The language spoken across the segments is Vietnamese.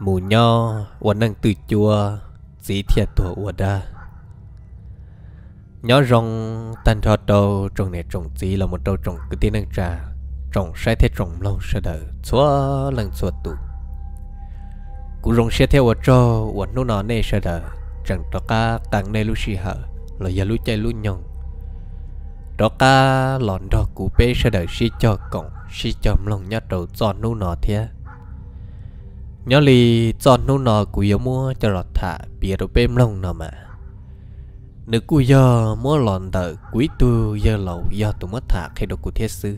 mù nho uốn năng từ chùa dĩ thiệt tổ uốn đa nhỏ rong tan cho đầu trồng này trồng dĩ là một đầu trồng cứ tiếng năng trà trồng sai thế trồng lâu sẽ đỡ xóa lần xóa tụ cú rong xe theo uốn cho uốn nô nọ nè sẽ đỡ chẳng cho cá càng nè lúc xì hở là giờ lúc chạy lúc nhong đó cá lòn đó cú bé sẽ đỡ xí cho cổng xí cho lòng nhát đầu giòn nô nọ thế nhớ lì chọn nô nọ của yếu mua cho lọt thả bìa đồ bêm lông nọ mà nữ của giờ mua lọn tờ quý tu giờ lầu giờ tụi mất thả khi đồ của thiết sư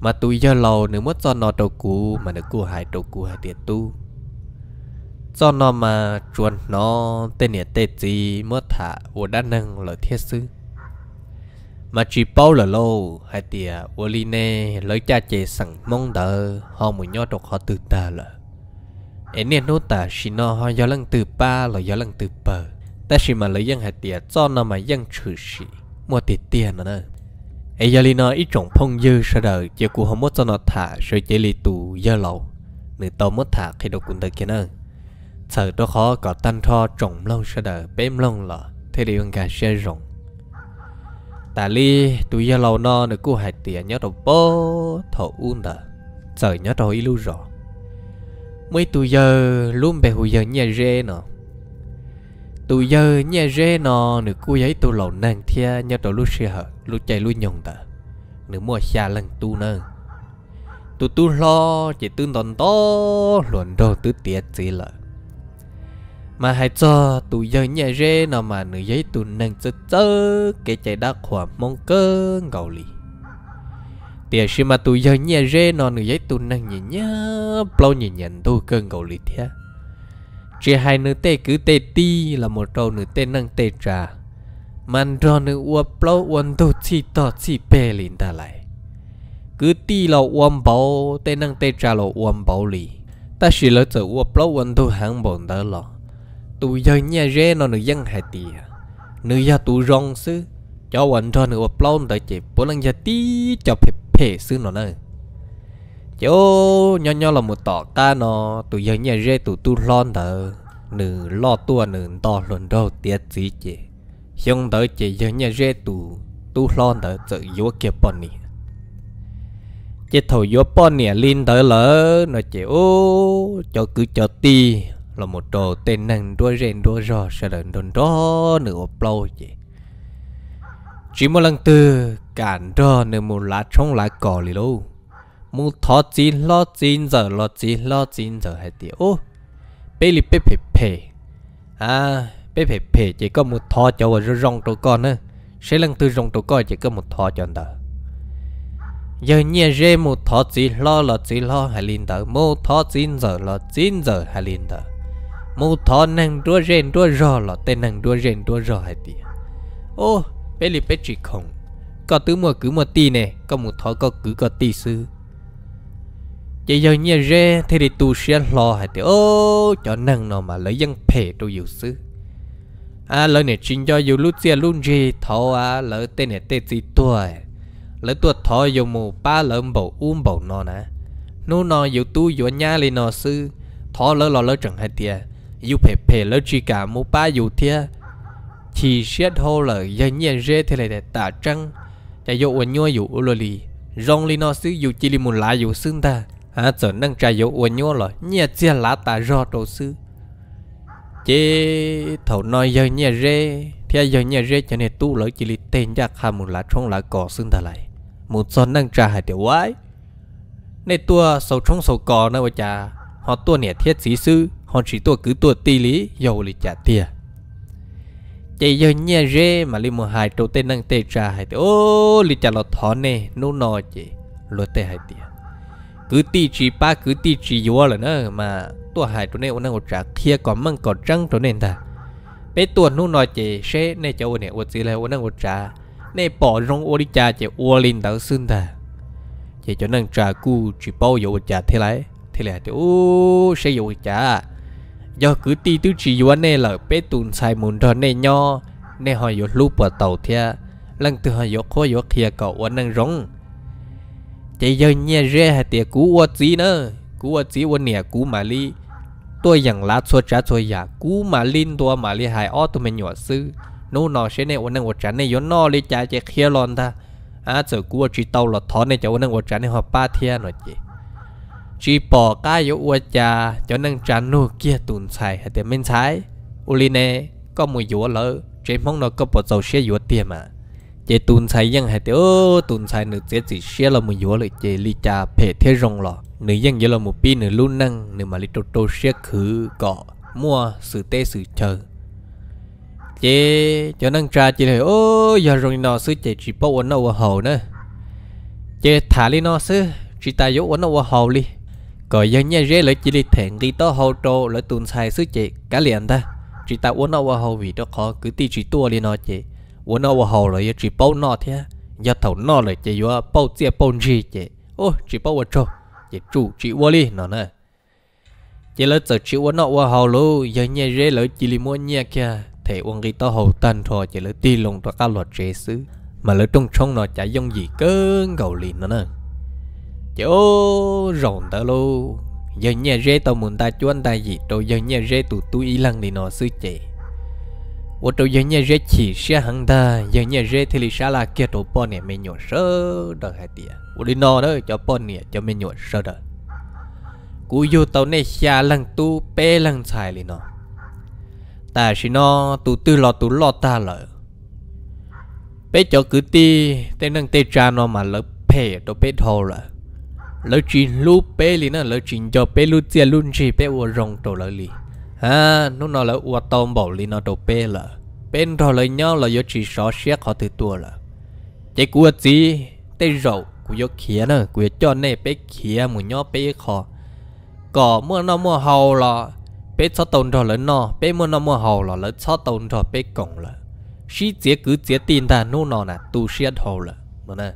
mà tụi giờ lầu nữ mất chọn nọ đồ cũ mà nữ của hai đồ cũ hai tiền tu cho nó mà chuồn nó tên nhẹ tê gì mất thả của đa năng lời thiết sư mà chỉ bao là lâu hai tia vô li nè lấy cha chế sẵn mong đỡ họ muốn nhớ đọc họ từ ta là em nên nô ta chỉ nó họ gió lăng từ ba là gió lăng từ bờ ta chỉ mà lấy dân hai tia cho nó mà dân trừ sĩ mua tiền tiền nữa ai giờ li nó ít trồng phong dư sợ đời giờ cụ không mất cho nó thả rồi chế li tù giờ lâu người tao mất thả khi đâu cũng được kia nữa sợ đó khó có tan tho trồng lâu sợ đời bém lâu là thế điều anh cả sẽ rộng ta li tu ya lâu no nữa cô hải tiền nhớ đầu bố thổ un đờ giờ nhớ đầu ilu rõ mấy tu giờ luôn bề hồi giờ nhà rê nọ tu giờ nhà rê nọ nữa cô giấy tu lâu nàng thia nhớ đầu lúc xe hở lúc chạy lúc nhồng đờ nữa mua xa lần tu nơ tu tu lo chỉ tu đòn to luận đồ tứ tiệt gì lợi mà hãy cho tụ giờ nhẹ rê nó mà nữ giấy tụ nâng chớ chớ cái chạy đã khỏa mong cơ ngầu lì tiền khi mà tụ giờ nhẹ rê nó nữ giấy tụ nâng nhẹ nhá bao nhẹ nhận đô cơ ngầu lì thế chỉ hai nữ tê cứ tê ti là một trâu nữ tê nâng tê trà màn rò nữ ua bao uan đô chi to chi bê lìn ta lại cứ ti là uam bao tê nâng tê trà là uam bao lì ta chỉ lỡ chờ ua bao uan đô hàng bọn đó lọ tụ giờ nhà rê nó nữ dân hai tì à. nữ gia tụ rong sư cho quần cho nữ bập lon tới chị bố lăng gia tí cho phê phê sư nó nơi chỗ nhỏ nhỏ là một tọ ca nó tụ giờ nhà rê tụ tu lon tờ nữ lo tua nữ to luôn đâu tiết gì chị xong tới chị giờ nhà rê tụ tu lon tờ tự vô kia bọn nỉ chị thầu vô bọn nỉ à, linh tới lỡ nó chị ô cho cứ cho ti là một đồ tên năng đuôi rèn đuôi rò sẽ lần đồn đó nửa một lâu vậy chỉ một lần từ cản đó nửa một lá trong lá cỏ lì lâu mu thọ chín lo chín giờ lo chín lo chín giờ hay tiểu bê li bê bê bê à bê bê bê chỉ có một thọ cho vào rong tụi con nữa sẽ lần từ rong tụi con chỉ có một thọ cho anh ta giờ nhẹ rê một thọ chín lo lo chín lo hay linh tờ mu thọ chín giờ lo chín giờ hay linh tờ mù thọ nàng đua rèn đua rò lọ tên nàng đua rèn đua rò hay tì ô bé lì bé chỉ không có tứ mùa cứ mùa tì nè có mù thọ có cứ có tì sư vậy giờ nhẹ rê thì đi tu sẽ lo hay tì ô cho nàng nó mà lấy dân phê đồ yếu sư à lời này chính cho yếu lúc xưa luôn gì thọ à lời tên này tên gì tuổi lời tuổi thọ dù mù ba lời bầu um bầu nó nè nô nó yếu tu yếu nhà lên nó sư thọ lỡ lọ lỡ chẳng hay tiệt dù phải phải lỡ chỉ cả mũ ba dù thia chỉ xét hô là dân nhiên rê thế này để tả trăng chạy dụ uẩn nhua dù ulo lì rong li nó xứ dụ chỉ li muốn lá dụ xưng ta hả à, giờ nâng chạy dụ uẩn nhua là nhẹ chia lá tả rò đồ xứ chế thầu nói dân nhà rê thế dân nhà rê cho nên tu lỡ chỉ li tên chắc hà muốn lá trong lá cỏ xưng ta lại một giờ nâng trà hai tiểu quái nên tua sầu trong sầu cỏ nữa cha họ tua nẻ thiết sĩ sư hòn chỉ tua cứ tua tì lý dầu lì trả tiền chạy do nhà rê mà li một hai trâu tên năng tê trà hai tê ô li trả lọt thọ nè nô nò chị lọt tê hai tiền cứ tì chỉ ba cứ tì chỉ vô là nữa mà tua hai trâu nè ô năng ô trả kia còn măng còn trăng trâu nè ta bé tua nô nò chị sẽ nè cháu nè ô gì là ô năng ô trả nè bỏ rong ô đi trà chị ô linh tao xin ta chạy cho năng trà cu chỉ bao dầu trả thế lại thế là tê ô sẽ dầu trả do cứ ti tứ chỉ yếu nè là bé tùn sai muốn rồi nè nho nè họ yếu lúc vào tàu thia lăng từ họ yếu khó yếu kia cậu ở năng rong chạy giờ nhẹ rẻ hai tiệt cú ở gì nữa cú ở gì ở nè cú mà li tôi rằng lá xua trả xua giả cú mà linh tua mà li hại ó tôi mình nhỏ sư nô nọ sẽ nè ở năng ở chả nè yếu nọ li chạy chạy khía lon ta à giờ cú ở chỉ tàu là thọ nè chạy ở năng ở trán nè họ ba thia nói gì chỉ bỏ cái yếu ua cha cho nên tràn nô kia tùn xài hay tiền bên trái uline có mùi yếu lỡ chế mong nó có bỏ dầu xe yếu tiền mà chế tùn xài dân hay tiền ô tùn xài nữ chế chỉ xe là mùi yếu lỡ chế li cha phê thế rong lọ nữ dân yếu là một pin nữ luôn năng nữ mà li tô tô xe khứ cọ mua sự tê sự chờ chế cho nên trà chế là ô giờ rồi nó sư chế chỉ bỏ nó hầu nữa chế thả li nó sư chỉ ta yếu nó hầu li Cởi dân nhà rê lấy chỉ đi thèn đi tớ hậu trô lấy tuần xài sức chị Cá liền ta chỉ ta uống nâu hậu vì đó khó cứ ti chị tua đi nó chị Uống nâu hậu lấy chỉ bao nọ thế Giờ thầu nọ lấy chị vô bao chia bao gì chị Ô chỉ bao vật trô Chị chủ chị uống đi nó nè Chị lấy sợ chỉ uống nâu hậu lô Dân nhà rê lấy chỉ đi mua nhà kia thể uống đi tớ hậu tan thò chị lấy ti lùng tớ cá lọt chế sứ Mà lấy trong trong nọ chả dông gì cơ gầu liền nó nè chỗ rộng tớ lô giờ nhà rê tao muốn ta chú anh ta gì rồi giờ nhà rê tụ tu y lăng thì nó sư chị ô trâu giờ nhà rê chỉ xe hàng ta giờ nhà rê thì lì xa là kia tụ bọn nè mày nhổ sơ đợi hai tía ô đi nó đó cho bọn nè cho mày nhổ sơ đợi cú vô tao này xa lăng tu bê lăng xài lì nó ta xin nó tụ tư lo tụ lo ta lợi bé cho cứ ti tên nâng tê cha nó mà lỡ phê tao bé thô rồi lỡ chỉ lu pe li nó lỡ chỉ cho pe lu tia lu chỉ pe u rong tổ lỡ li ha à, nó nó là u tôm bảo li nó tổ pe là bên thọ lời nhau là do chỉ so xét họ từ tua là chạy cua gì tê rậu của do khía nữa của cho nè pe khía mù nhau pe khó có mua nó mua hầu là bé cho tồn cho lớn nó bé mua nó mua hầu là lớn cho tồn cho bé cổng là xí chế cứ chế tin ta nô nó là tu siết hầu là mà nè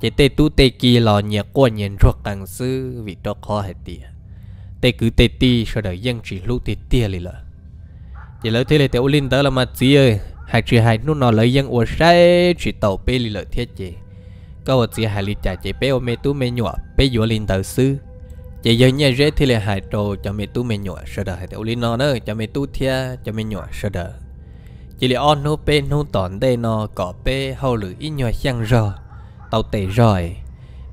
chỉ tê tu tê kỳ lò nhẹ qua nhìn ruột càng sư vì đó khó hệ tìa tê cứ tê ti sau đời dân chỉ lúc tê tìa lì lợ chỉ lỡ thế lệ tê ô linh tớ là mà chí ơi hai chỉ hai nút nó lấy dân ô sai chỉ tàu bê lì lợ thiết chế câu chỉ hai lì trả chế bê ô mê tu mê nhỏ bê dỗ linh tớ sư chỉ giờ nhà rễ thế lệ hai trò cho mê tu mê nhỏ sợ đời hệ tê ô linh nó nơ cho mê tu thia cho mê nhỏ sợ đời, chỉ là on nô bê nô tòn đây nó có bê hậu lử ít nhỏ xăng rồi tàu tệ rồi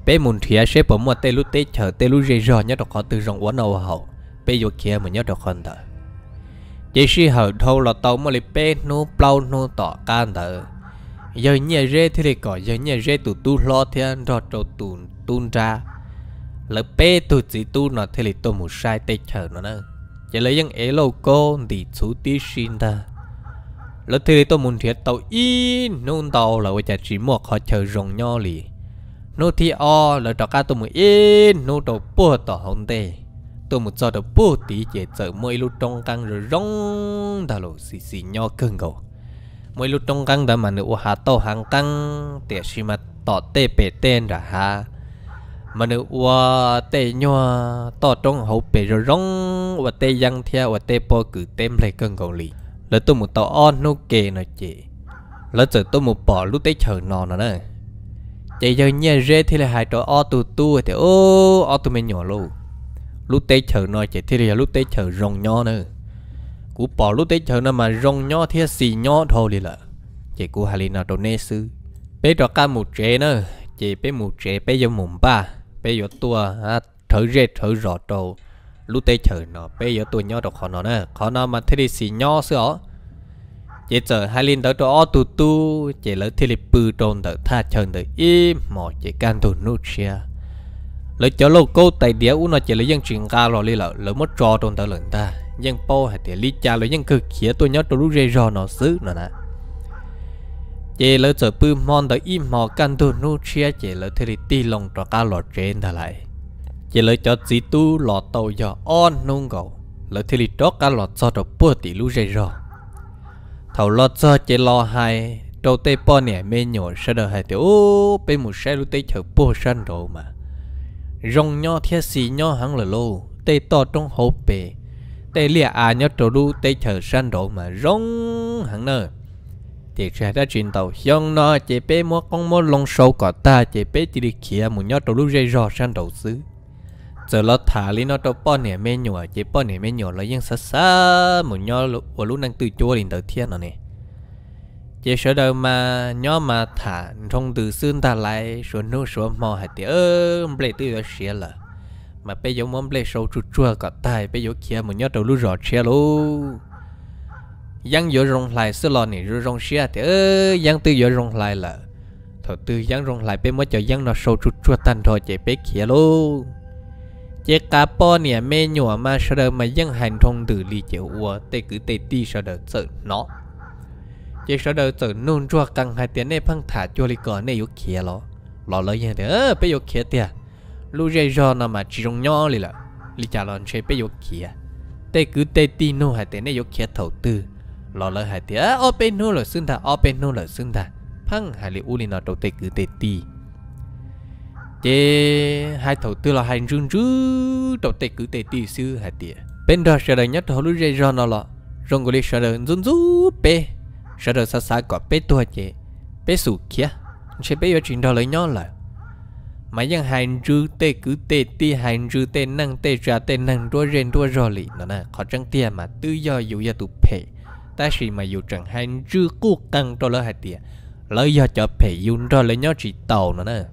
bé muốn thía sẽ bỏ mua tê lút tê chờ tê lút dễ rồi nhớ đọc họ từ rồng quá nâu hậu bé vô kia mà nhớ đọc hơn thở chỉ si hở thâu là tàu mà lấy bé nô plau nô tỏ can thở giờ nhà rê thì lại có giờ nhà rê tụ tu lo thì anh rọt trâu tụ tuôn ra lỡ bé tụ chỉ tu nó thì lại tôi một sai tê chờ nó nữa chỉ lấy những ế lâu cô thì chú tí xin ta lúc thì tôi muốn thiệt tàu y nôn tàu là với chả chỉ một họ chờ rồng nho lì nô thì o là trò ca tôi muốn y nô tàu bùa tỏ hồng tê tôi muốn cho tàu bùa tí chế chở mỗi lúc trong căng rồi rong đã lộ xì xì nho cưng cầu mỗi lúc trong căng đã mà nữa hà tàu hàng căng tiệt xì mà tỏ tê bể tên ra ha mà nữ wa à tê nhòa to trong hậu bể rồi rong và tê giăng theo và tê po cử tem lại cơn cầu lì lỡ tôi một tàu on nô kề nè chị lỡ giờ tôi một bỏ lúc tới chờ nó nè nè chị giờ nhà rê thì là hai trò o tù tu thì ô o tù mình nhỏ luôn lúc tới chờ nó chị thì là lúc tới chờ rồng nho nữa cú bỏ lúc tới chờ nó mà rồng nho thì xì nho thôi đi là chị cú hà lina đồ nê sư bé trò ca một trẻ nữa chị bé một trẻ bé giờ mùng ba bé giờ tua à thở rê thở rõ trâu lúc tê chờ nó bây giờ tôi nhau được khó nó nè khó nó mà thế thì xì nhau sữa chỉ chờ hai linh tới đó tu tu chỉ lỡ thì bự tròn tới tha chân tới im mò chỉ can tu nút xia lỡ cho lô cô tại địa u nó chỉ lỡ dân chuyện ga rồi lỡ lỡ mất trò tròn tới lần ta dân po hay thì lý cha lỡ dân cực khía tôi nhớ tôi lúc rê rò nó xứ nó nè chỉ lỡ chờ bự mòn tới im mò can tu nút xia chỉ lỡ thì lịch ti lòng trò ca lọ trên ta lại chỉ lấy cho chỉ tu lọ tàu giờ on nung gầu lấy thì lì đó cả lọ cho đồ bữa tỷ lũ dây rò thầu lọ cho chỉ lọ hai đầu tê bò nè mê nhổ sẽ đỡ hai tiểu ô bên một xe lũ tê chờ bữa săn đồ mà rong nho thiết xì nho hắn là lô tê to trong hộp bể tê lìa à nhớ trâu lũ tê chờ săn đồ mà rong hắn nơ thì sẽ đã chuyển tàu xong nó chế bê mua con mua lông sâu cỏ ta chế bê chỉ đi kia một nhớ trâu lũ dây rò săn đầu xứ giờ lo thả lý nó cho bọn nè mẹ nhỏ chế bọn nè mẹ nhỏ là dân xa xa một nhỏ ở lúc đang từ chua đến tới thiên rồi nè chế sợ đâu mà nhỏ mà thả trong từ xương ta lại số nô số mò hạt tiệt ơ ble từ đó xia là mà bây giờ muốn ble sâu chút chua cả tay, bây giờ kia một nhỏ đầu lúc rõ xia lô. dân giờ rong lại xưa lo nè rồi rong xia thì ơ dân từ giờ rong lại là thọ từ dân rong lại bên mới cho dân nó sâu chút chua tan thôi chế bé kia lô chế cá po nè mê nhỏ mà sợ mà dân hành thông từ lì chế ua tê cứ tê tì sợ đỡ sợ nó chế sợ đỡ sợ nôn chua căng hai tiếng này phăng thả cho lì cỏ nè yếu kia lo lo lời như thế ơ bây giờ kia tiệt lu dây do nó mà chỉ rong nhỏ lì là lì chả lon chế bây giờ kia tê cứ tê tì nô hai tiếng này yếu kia thầu tư lo lời hai tiếng ơ bên nô là xưng thà ơ bên nô là xưng thà phăng hai lì u lì nó đầu tê cứ tê tì chế hai thầu tư là hành rương rú, đầu tệ cứ tệ tỷ sư hai tỉa bên đó sợ đời nhất hồ lũ dây rò nó lọ rong gồ lì sợ đời run rú bê sợ đời xa xa có bê tua chế bê sủ kia sẽ bê vào chuyện đó lấy nhau lại mà dân hành rư tê cứ tê ti hành rư tê năng tê ra tê năng đua rên đua rò lì nó nè khó trăng tiền mà tư do dù gia tụ phê ta xì mà dù chẳng hành rư cố căng cho là hai tỉa lấy do cho phê dùng đó lấy nhau chỉ tàu nó nè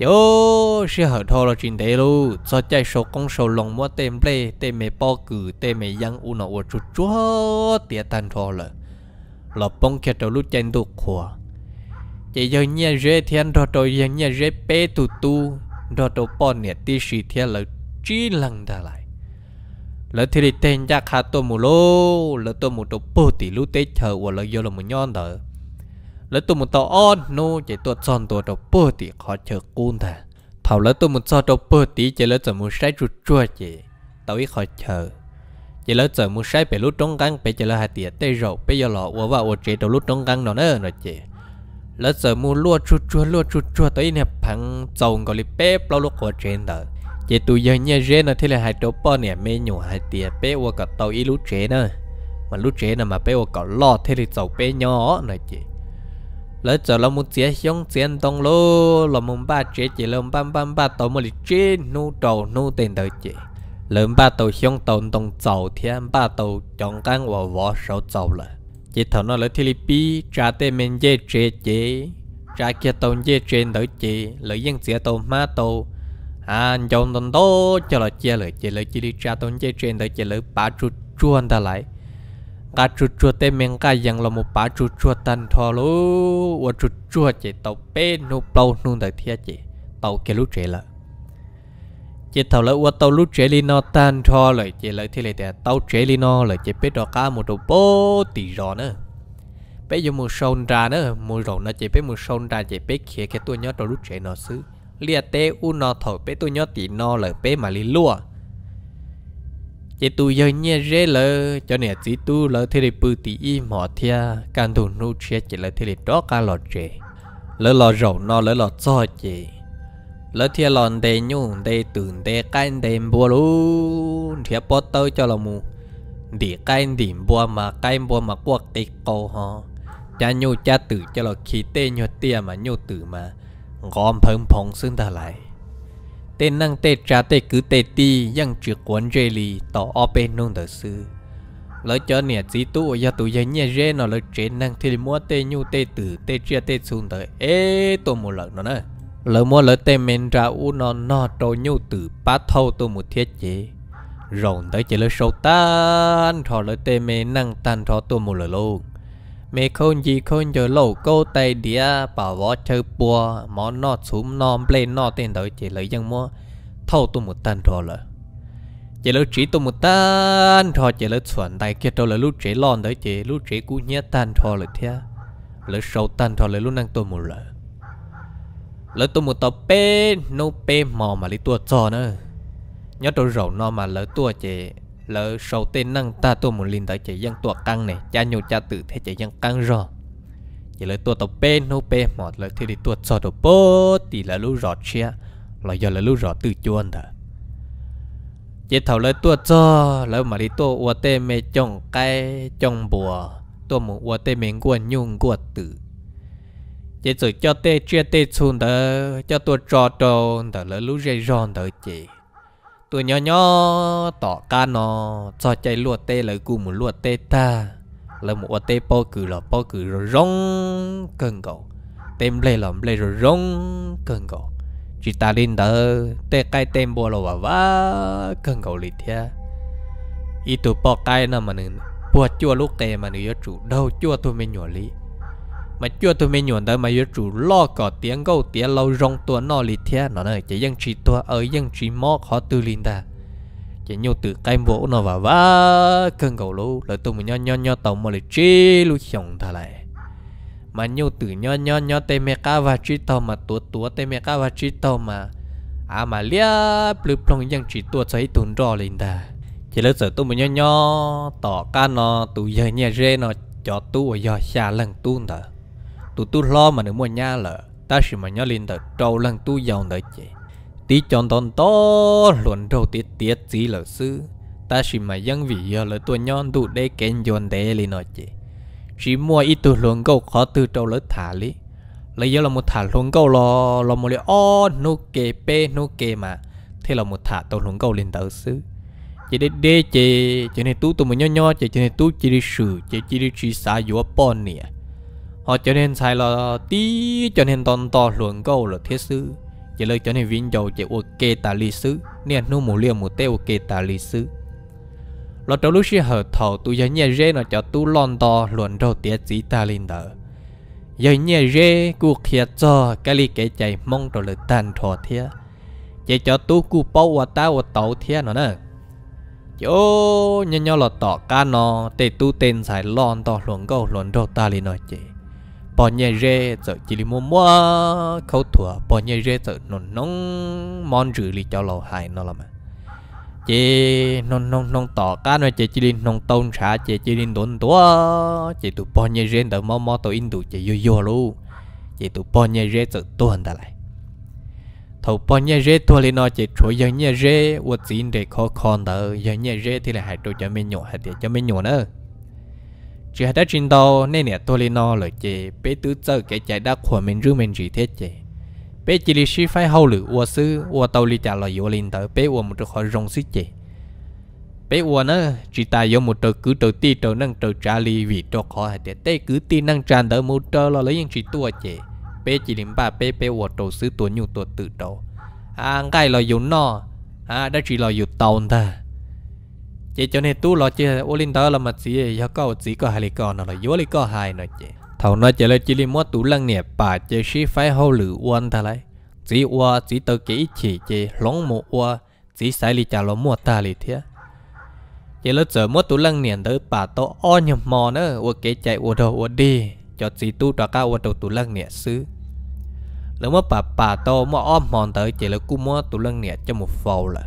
yo sẽ hở thô là chuyện thế luôn cho chạy số con số lòng mua tem ple tem mẹ bao cử tem mẹ yang u nọ u chút chúa tiệt tan thô là là bông kia đầu lúc chạy đục khoa. Chạy giờ nhà rễ thiên rồi rồi giờ nhà rễ bé tu tu rồi rồi bỏ nè tí sĩ thiên là chỉ lăng đã lại lỡ thì tên chắc hạt tôi mù lô lỡ tôi mù tôi bô tỷ lú tết chờ và lỡ giờ là mù nhon đỡ แล้วตัวมันต่ออ้อนโน่ใจตัวจอนตัวเราเปิดตีขอเจอกูนแต่เผาแล้วตัวมันจอนเราเปิดตีใจแล้วจะมือใช้จุดจ้วใจตัวอีขอเจอใจแล้วจะมือใช้ไปลุดตรงกลางไปใจแล้วหาเตี๋ยเตะเราไปยอหล่อว่าว่าโอเจตัวลุดตรงกลางนอนเออหน่อยใจแล้วจะมือลวดจุดจ้วลวดจุดจ้วตัวอีเนี่ยพังจงก็เลยเป๊ะเปล่าลูกหัวเจนเด้อใจตัวยังเนี่ยเจนนะที่เลยหายตัวป้อเนี่ยไม่หนูหายเตี๋ยเป๊ะว่ากับตัวอีลุดเจนเนอะมันลุดเจนนะมาเป๊ะว่ากับลอดที่เลยเจ้าเป๊ะย่อหน่อยใจ lỡ cho lòng muốn chế xong chiến tông lô lòng muốn ba chế chỉ lòng băm băm ba tàu một lít chế nu trầu nu tiền đời chế lớn ba tàu xong tàu tông tàu thiên ba tàu chọn căn và vỏ sáu tàu là chỉ thằng nó lỡ Philippines trả tên mình dễ chế chế trả kia tàu dễ chế đời chế lỡ dân chế tàu ma tàu anh chọn tàu đó cho là chia lỡ chế lỡ chỉ đi trả tàu dễ chế đời chế lỡ ba chút chuan ta lại cả chuột chuột tên mình cả dạng là một bà chuột chuột tan thò lú và chuột chuột chỉ tàu bê nu plau nô đại thiệt chỉ tàu kia lúc trẻ là chỉ tàu lỡ và tàu lúc chế li nó tan thò lại chế lại thì lại để tàu chế li nó lại chế biết đó cá một đồ bố tỷ rõ nữa bây giờ một sông ra nữa một rổ nó chế biết một sông ra chế biết khía cái tôi nhớ tàu lúc trẻ nó xứ liệt tê u nó thổi biết tôi nhớ tỷ nó lại biết mà li lúa chế tu giờ nhẹ rê lơ cho nên chỉ tu lơ thế để bự tí y mỏ thia can thủ nô chia chỉ lơ thế để đó cả lọ chế lơ lọ rổ nó lơ lọ cho chế lỡ thia lòn đề nhung đề tưởng đề canh đề bùa luôn thia bó tơ cho là mu đi canh đi bùa mà canh bùa mà quật tê câu ho cha nhô cha tử cho là khí tê nhô tia mà nhô tử mà gom phồng phồng xương ta lại tê năng tê trả tê cứ tê ti yang trực quấn rê lì tỏ o bê nông tờ sư lỡ cho nè chỉ tu ở gia tụ giấy nhẹ rê nó lỡ chế năng thì mua tê nhu tê tử tê chia tê xuống tờ ê tôi một lần nó nè lỡ mua lỡ tê men ra u nó nó trâu nhu tử ba thâu tôi một thiết chế rộng tới chế lỡ sâu tan thọ lỡ tê men năng tan thọ tôi một lần luôn mẹ con gì con giờ lẩu cô tay đĩa bảo võ chơi bùa món nọ xuống nọ lên nọ tiền đó chỉ lấy dân mua thâu tôi một tan rồi là chỉ lấy chỉ tôi một tan rồi chỉ lấy chuẩn tay kia tôi là lúc chỉ lon đấy chỉ lúc chỉ cú nhé tan rồi là thế lấy sâu tan rồi lấy lúc năng tôi một lần lấy tôi một tờ pe nô pe mò mà lấy tua cho nữa nhớ tôi rầu nó mà lấy tua chỉ lỡ sau tên năng ta tôi một linh tại chạy dân tuột căng này cha nhiều cha tự thế chạy dân căng rồi chỉ lời tuột tàu bên nô bên một lời thế thì tuột sò đồ bố thì là lũ rõ xe lời giờ là lũ rõ tự chuồn thở chỉ thầu lời tuột sò lời mà đi tuột ua tê mê chồng cây chồng bùa tôi một ua tê mình quần nhung quật tử chỉ rồi cho tê chia tê chun thở cho tôi trò tròn thở lời lũ dây rõ thở chị tụ nhỏ nhỏ tỏ ca nó cho chạy lụa tê lấy cù một lụa tê ta là một tê po cử là po cử rong cần cầu tem lê lòng lê rồi rong cần cầu chỉ ta linh đó tê cái tem bò lò và cần cầu lịt thia ít tụ bao cái nào mà nè bùa chua lúc tê mà nè yếu chủ đâu chua tôi mới nhỏ lịt mà chưa tôi mới nhuận tới mà yêu chủ lo có tiếng câu tiếng lâu rong tua nó lì thế nó này chỉ dân chỉ tua ở ờ, dân chỉ mò khó tư linh ta chỉ nhau từ cái bộ nó và và cơn cầu lú lời tôi mới nho nho nho tàu mà lì chi lú chồng thà lại mà nhau từ nho nho nho tê mẹ cá và chỉ tàu mà tua tua tê mẹ cá và chỉ tàu mà à mà lia plư plong dân chỉ tua thấy tụn rõ linh ta chỉ lỡ sợ tôi mới nho nho tỏ ca nó tụ giờ nhà rê nó cho tu ở giờ xa lần tuôn nữa tụi tu lo mà nếu mua nhà là ta chỉ mà nhớ lên tờ trâu lần tu giàu đấy chị tí chọn tòn to luận trâu tiết tiết gì là sư ta chỉ mà dân vị giờ là tôi nhon tụ để kén dọn để lên nói chị chỉ mua ít tụ luận câu khó từ trâu lỡ thả lý lấy giờ là một thả luận câu lo lo một lẽ o nô kê pê nô kê mà thế là một thả tàu luận câu lên tờ sư chỉ để đê chị cho nên tú tụi mình nho nho chị cho nên tú chỉ đi sử chị chỉ đi chỉ xả dùa bọn nè Họ trở nên sai là tí cho nên toàn to luận câu là thiết sư Chỉ lời cho nên viên dầu chỉ ok tà lý sư Nên nó mù liều mù tê ok tà lý sư lo trâu lúc xí hở thầu tụ giờ nhẹ rê nó cho tu lon to luận đầu tía chỉ ta linh đỡ Giờ nhẹ rê cuộc khía cho cái lý kế chạy mong trở lực tàn thọ thía Chỉ cho tu cụ bao và ta và tàu thía nó nè Chỗ nhỏ nhỏ là tỏ ca nó Tê tụ tên sai lon to luận câu luận đầu ta linh nói chạy bỏ nhẹ rê giờ chỉ li mua mua khâu thua bỏ nhẹ rê giờ nón nón món rử li cho lò hài nó là mà chị nón nón nón tỏ cá nói chị chỉ li nón tôn xã chị chỉ li đốn tua chị tụ bỏ nhẹ rê giờ mua mua tụ in tụ chị vô vô luôn chị tụ bỏ nhẹ rê giờ tuần ta lại thầu bỏ nhẹ rê thua li nó chị chỗ giờ nhẹ rê uất xin để khó khăn đó giờ nhẹ rê thì là hại tụ cho mình nhổ hại thì cho mình nhổ nữa chỉ hết trên đâu nên nè tôi lên nó lời chị bé tứ giờ cái chạy đã của mình rưu mình gì thế chị bé chỉ là xí phải hậu lử ua sư ua tàu lì trả lời vô lên tới bé ua một khỏi rong xí chị bé ua nó chỉ ta vô một tờ cứ tờ ti tờ năng tờ trả lì vì cho khó hạt để tê cứ ti năng tràn tới một tờ lo lấy những chỉ tua chị bé chỉ chỉlim ba bé bé ua tàu sư tua nhu tua tự đầu à ngay là vô nó à đã chỉ là vô tàu thôi chỉ cho nên tu lo chỉ ô linh đó là mà chị giờ có chị có hai lý con nó là yếu lý có hai nó chị thầu nó chỉ là chị li mót tu lăng nè bà chỉ sĩ phải hậu lử uan thà lấy chị ua chị tự kỹ chỉ chị lóng mồ ua chị sai li trả lo mua ta li thế chỉ là chờ mua tu lăng nè tới bà to o nhầm mò nữa ua kế chạy ua đồ ua đi cho chị tu trả cao ua đầu tu lăng nè xứ lỡ mót bà bà to mót om mòn tới chị lỡ cú mót tu lăng nè cho một phầu là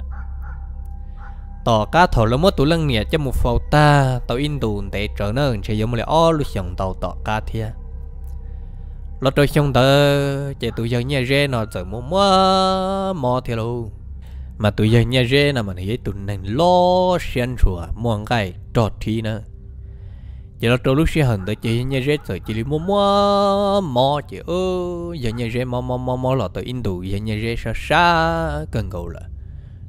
tỏ cá thổ là mất tủ lăng nè cho một phao ta tàu in đùn để trở nó sẽ giống một lẽ ô lúc chồng tỏ cá thia lọt trôi chồng tờ chạy tụi giờ nhà rê nó trở mua mua mò thì luôn mà tụi giờ nhà rê là mình thấy tụi này lo xuyên chùa mua cái trọt thi nữa chỉ là trâu lúc xe hình tới chị nhà rết rồi chị đi mua mua mò chị ơ nhà rết mò mò mò mò lọt tới in đủ nhà rết xa xa cần cầu lại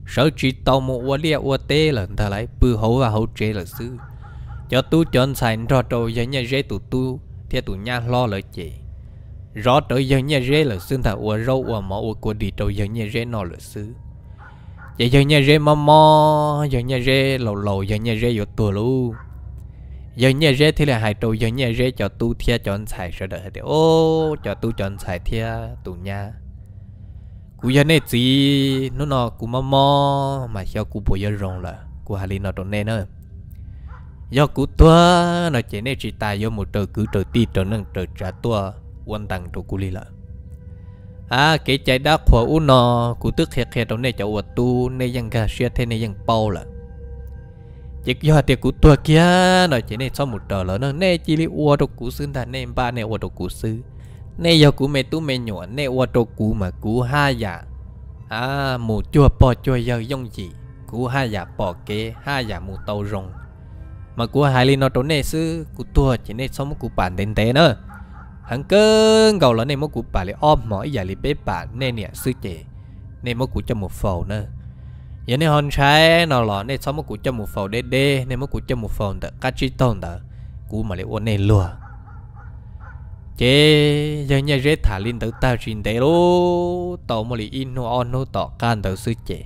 sợ chỉ tàu một quả liệu quả tê là ta lại bư hấu và hấu chế là sư cho tu chọn sành rõ trâu giờ nhà rê tụ tu theo tụ nhà lo lợi chế rõ tới giờ nhà rê là sư thà quả râu quả mỏ quả của đi trâu giờ nhà rê nó là sư giờ dân nhà rê mò mò dân nhà rê lầu lầu dân nhà rê vô tù lu dân nhà rê thì là hai trâu dân nhà rê cho tu theo chọn sài sợ đợi thì ô cho tu chọn sài theo tụ nhà cú giờ này chỉ nó nó cú mò mò mà cho cú bồi giờ rong là cú hà li nó trong này nữa do cú tua nó chỉ này chỉ tài do một trời cứ trời ti trời nâng trời trả tua quan tặng cho cú li là à cái trái đá khỏa u nó cú tức khẹt khẹt trong này cháu vật tu này ยัง gà xe thế này ยัง bao là chỉ do tiệc cú tua kia nó chỉ này sau một trời lớn nữa này chỉ li uo đồ cú sư ta này ba này uo đồ cú sư nè giờ cú mẹ tú mẹ nhỏ nè ô tô cú mà cú ha dạ à mù chua bò chua giờ dông gì cú ha dạ bò kế ha dạ mù tàu rồng mà cú hai li nó trốn nè sư cú tua chỉ nè sống cú bản đến té nữa hắn cơ gầu là nè mất cú bà lại ôm mỏi giải dạ li bế bà nè nè sư chế nè mất cú cho một phầu nữa giờ nè hòn trái nó lọ nè sống cú cho một phầu đê đê nè mất cú cho một phầu tờ cá chi tông tờ cú mà lại uốn nè lùa chế giờ nhà rết thả lên tới ta xin tế lô tàu mà lì in nó on tỏ can tới sư chế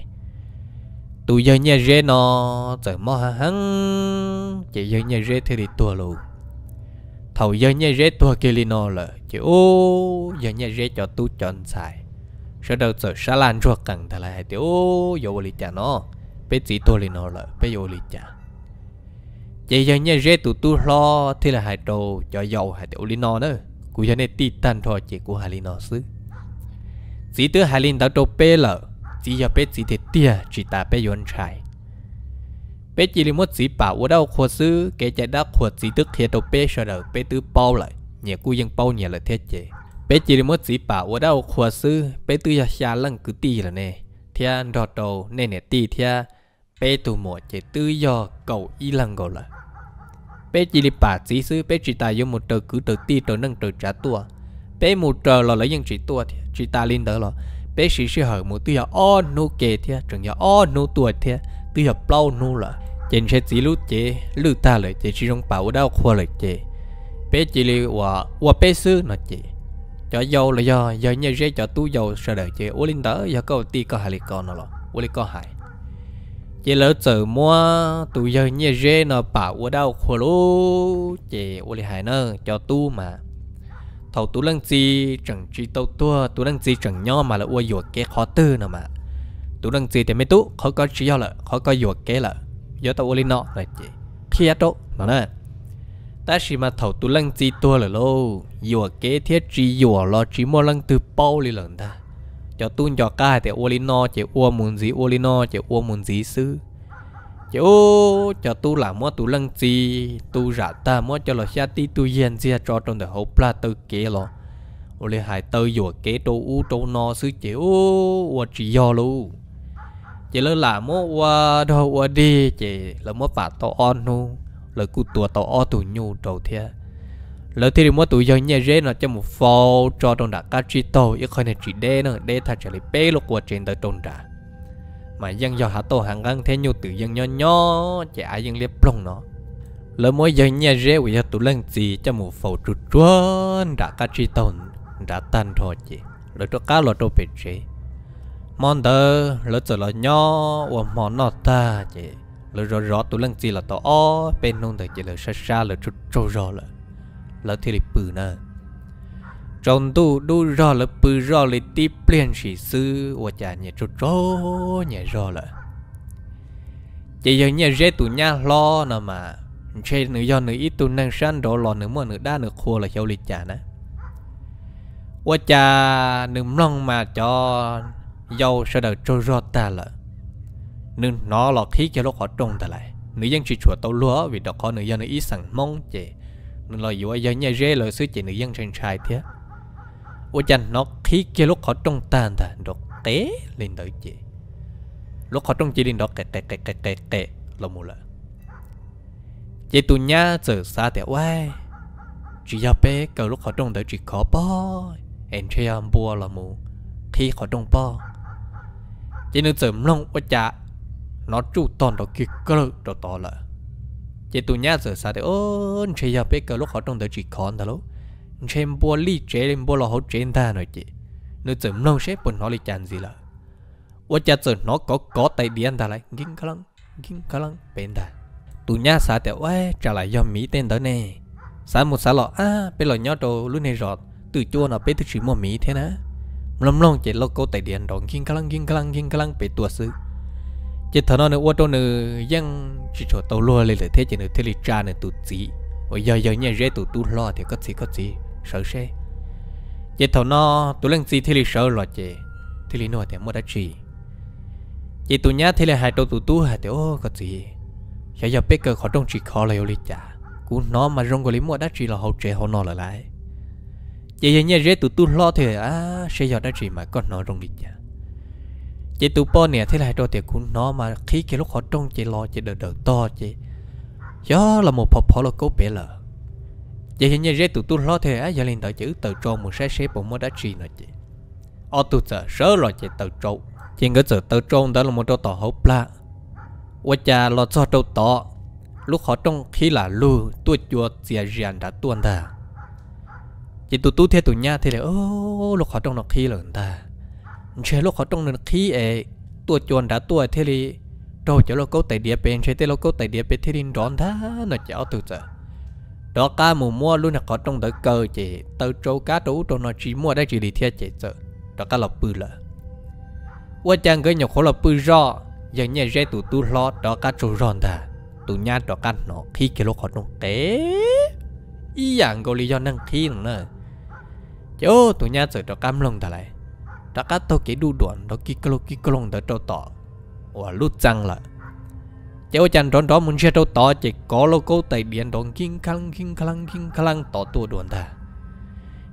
tụi giờ nhà rết nó giờ mò hăng chế giờ nhà rết thì đi tua luôn thầu giờ nhà rết tua kia lên nó là chế ô giờ nhà rết cho tu chọn xài sau đầu giờ xa lan ruột cẳng thà lại thì ô giờ lì chả nó bé chỉ tua lên nó là bé giờ lì chả chế giờ nhà rết tụi tu lo thì là hai đồ cho dầu hai tiểu lên nó nữa 구전의 티탄 토지 của Hà Linh nó xứ chỉ tới Hà Linh đã trâu bê lợ chỉ cho bê chỉ thiệt tia chỉ ta bê yon trai bê chỉ là một bảo ở đâu khổ xứ kể chạy đã khổ chỉ tức thiệt trâu bê sợ đời bê tứ bao lại nhà cú dân bao nhà là thế chế bê chỉ là một bảo ở đâu khổ xứ bê tứ cho xa lăng cứ ti là nè thia đọt đầu nè nè ti thia bê tụ mỏ chế tứ do cầu y lăng gọi là bé chỉ đi bà chỉ xứ bé chỉ ta dùng một tờ cứ tờ ti tờ nâng tờ trả tua bé một tờ là lấy dân chỉ tua thì chỉ ta lên đỡ là bé chỉ sẽ hở một tuy là o nô kề thế chẳng là o nô tua thế tuy là plau nô là trên xe chỉ lúc chế lúc ta lại chế chỉ trong bảo đau khoa lại chế bé chỉ đi qua qua bé xứ nó chế cho dầu là do do nhà rễ cho tu dầu sợ đời chế ô linh đỡ do câu ti có hại li con nó là ô li có hại chị lỡ chờ mua tụi giờ như rê nó bảo ở đâu khổ lô chị ô lì hải nơ cho tu mà thầu tu lăng chi chẳng chi tâu tua tú lăng chi chẳng nhau mà là ua dùa cái khó tư nào mà tu lăng chi thì mấy tu khó có chỉ do là khó có dùa cái là do tao ô lì nọ là chị thiết đó nó nè ta chỉ mà thầu tu lăng chi tua là lô dùa cái thiết chi dùa lo chỉ mua lăng từ bao lì lần ta cho tun cho ca thì ô no, chỉ ô muốn gì ô no, chỉ ô muốn gì sư chỉ ô cho tu làm mua tu lăng gì tu giả ta mua cho lo xa ti tu yên gì cho trong đời hậu pla tư kế lo ô li hại tư dùa kế tu u tu no sư chỉ ô ô chỉ do lu chỉ lơ là mua ô đâu ô đi chỉ là mua phạt to on nu lời cụ tua to o tu nhu đầu thiệt lỡ thì đừng mua tụi giờ nhà rê nó cho một phô cho trong đã cá chi tổ ít khỏi này chỉ đê nó đê thật trở lại bê lục của trên tới trong đã mà dân giờ hạ tổ hàng găng thế nhiều tự dân nhỏ nhỏ, trẻ ai dân liếp plong nó lỡ mỗi giờ nhà rê của giờ tụi lần gì cho một phô trụ chuôn đã cá chi tổ đã tan rồi chị lỡ cho cá lỡ đâu bị chế món đó lỡ trở lại nhỏ, và món nó ta chị lỡ rõ rõ tụi lần gì là tổ o bên nông thời chỉ lỡ xa xa lỡ trụ trâu rồi là thì lịch bự nè trong tu đu rò là bự rò là tí plien sĩ sư và chả nhẹ trô trô nhẹ rò là chỉ giờ nhẹ rẽ tu nhá lo nè mà chơi nữ do nữ ít tu năng san đồ lo nữ mua nữ đa nữ khô là khéo lịch chả nè và chả nữ mong mà cho dâu sẽ đợi trô rò ta là nên nó là khí cho lúc họ trông ta lại nữ dân chỉ chùa tàu lúa vì đó có nữ dân nữ ít sẵn mong chè lời dụ ai nhà rê lời sư chạy nữ dân trên trai thế ô chanh nó khí kia lúc họ trong tàn ta đọc té lên tới chị lúc họ trong chị lên đó kẹt kẹt kẹt kẹt kẹt kẹt là mù lợ chị tù nha giờ xa tẹo ai chị giao bé cầu lúc họ trong tới chị khó bó em chơi em bua là mù khi họ trong bó chị nữ giờ mông ô chả nó chú toàn đó kia cơ đó to lợ chế tụ nhá giờ sao thế ô chế giờ biết cái lúc họ trong đời chỉ còn đó, lố chế bò li chế lên bò lò họ chế ta nói chị nó giờ nông xếp bọn họ li chán gì là ô cha giờ nó có có tay điện ta lại gin khả năng gin khả năng bên ta tụ nhá sao thế ôi trả lại do mỹ tên đó nè sao một sao lọ à bên lọ nhớ đồ lúc này rồi từ chua nó biết thứ chỉ mua mỹ thế nè lầm lông chế lo có tay điện đó gin khả năng gin khả năng gin khả năng bên tua sư chỉ thằng nó nữa ô tô nữa dân chỉ cho tàu lúa lên thế chỉ nữa thế li cha nữa tụt gì bây giờ giờ nhà rễ tụt tụt lo thì có gì có gì sợ xe chỉ thằng nó tụi lên gì thế li sợ lo chị thế li nói thì mua đã chỉ chỉ tụi nhá thế là hai đầu tụt tụt hai tiểu có gì khi giờ biết cơ khó trong chỉ khó là yêu li cha cú nó mà rong gọi lý mua đã chỉ là hậu trẻ hậu nó là lại chỉ giờ nhà rễ tụt tụt lo thì à sẽ giờ đã chỉ mà còn nó rong đi cha chị tụ po nè thế lại rồi thì cũng nó mà khi cái lúc họ trông chị lo chị đỡ đỡ to chị gió là một phò phò là cố bể lờ chị hiện như rê tụ tu lo thế á giờ lên tờ chữ tờ trâu một sai xế bụng mới đã chi nữa chị ô ờ, tụ sợ sớ rồi chị tờ trâu chị ngỡ sợ tờ trâu đó là một trâu tỏ hốc la ô cha lo cho trâu tỏ lúc họ trông khi là lu tua chùa xìa riêng đã tuôn ta chị tụ tu thế tụ nha thế là ô lúc họ trông nó khi là người ta chế lúc họ trong nền khí ế e, tua chuồn đã tua thế li rồi chỗ lúc câu tài địa bên chế tế lúc câu tài địa bên thế li đón tha, nó cháu từ giờ đó cá mù mua luôn là có trong đỡ cờ chế, từ trâu cá trú trong nó chỉ mua đây chỉ đi theo chế giờ đó cá lọc bự là qua chàng cái nhọc khó lọc bự rõ giờ nhà dây tụ tu lo đó cá trâu ròn tha, tụ nhà đó cá nó khi cái lúc họ trong té ý dạng gọi lý do năng khi nữa chứ tụ nhà giờ đó cam lòng thà lại đã cá tàu kể đu đoạn đó kí kilo kí kilo đó trâu tỏ và lút răng lại cháu chàng tròn đó muốn xe trâu tỏ chỉ có lô cố tay điện đòn kinh khăng kinh khăng kinh khăng tỏ tua đoạn ta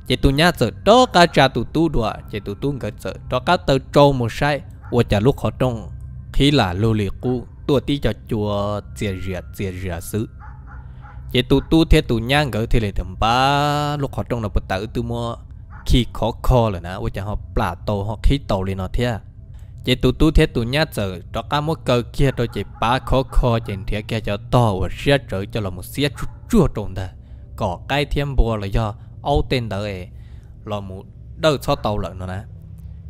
chỉ tu nhá sợ đó cá cha tu tu đùa chỉ tu tu ngỡ sợ đó cá tàu trâu một sai và chả lúc họ trong khi là lô lì cu tua tí cho chùa chia rìa chia rìa xứ chỉ tu tu theo tu nhá ngỡ thì lại thầm ba lúc họ trong là bật tử tu mua khi khó khó là nè ôi chả họ plà tô họ khí tô lên nó thế à. chị tu tu thế tu nhát giờ cho cá mỗi cơ kia rồi chị ba khó khó trên thế kia cho to và xe trở cho là một xe chút chua trộn đó có cái thêm bùa là do âu tên đỡ ấy là một đỡ cho tàu lợn nó nè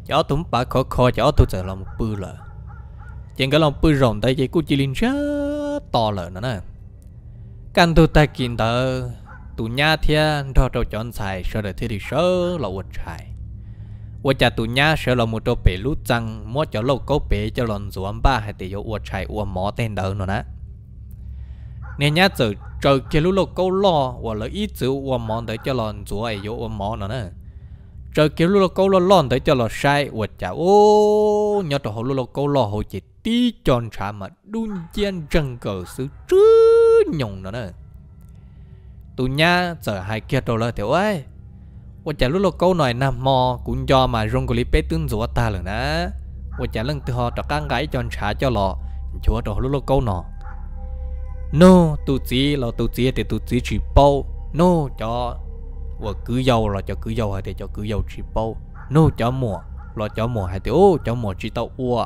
cho tụm ba khó khó cho tu giờ là một bư lợn trên cái lòng bư rồng đây chị cũng chỉ lên rất to lợn nó nè căn tụ ta kiện tới tụ nha thiên rồi trâu chọn xài sợ đời thì thì sợ là uất xài uất cha tụ nha sợ là một trâu bể lút răng mua cho lâu cố bể cho lần ruộng ba hay tỷ dụ uất xài uất mỏ tên đỡ nữa nè nên nhá giờ trời kia lúc lúc câu lo và lợi ít chữ và mỏ để cho lòn ruộng ấy dụ và món nữa nè trời kia lúc lúc câu lo lòn để cho lò sai và cha ô nhớ trời hồ lúc lúc câu lo hồ chỉ tí chọn trả mà đun chiên răng cờ xứ trứ nhồng nữa nè Tù nha giờ hai kia đồ lời tiểu ấy Ủa chả lúc lô câu nói nằm mò Cũng do mà rong của lý bế tương rùa ta lần á Ủa chả lần từ họ trọ căng gái cho trả cho lọ Chúa đồ lúc lô câu nọ No tù chí là tù chí thì tù chí chỉ bâu No cho Ủa cứ dầu là cho cứ dầu hay thì cho cứ dầu chỉ bâu No cho mùa Lò cho mùa hay thì ô cho mùa chỉ tao ua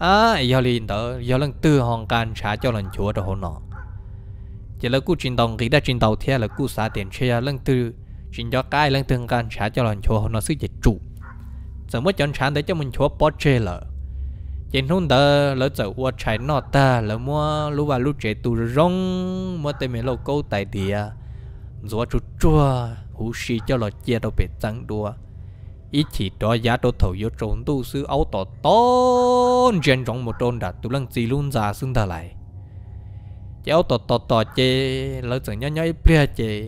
À, giờ liền tớ, giờ lần tư hòn can trả cho lần chúa đồ nọ chỉ là cú trình động khi đã trình đầu theo là cú xả tiền chơi là lần thứ trình cho cái lần tương can trả cho lần chùa nó sức dịch trụ giờ mới chọn sản để cho mình chùa bỏ chơi lợ trên hôm đó là giờ qua chạy nọ ta là mua lúc vào lúc chạy tù rong mua tên mình lâu câu tại địa rồi chú chua hú sĩ cho lọ chia đâu bị tăng đua ít chỉ đó giá đô thầu vô trốn tu sư áo tỏ tôn trên trong một tôn đặt tu lăng gì luôn già xuống ta lại cháu tò tò tò chê lỡ chẳng nhớ nhớ ít bia chê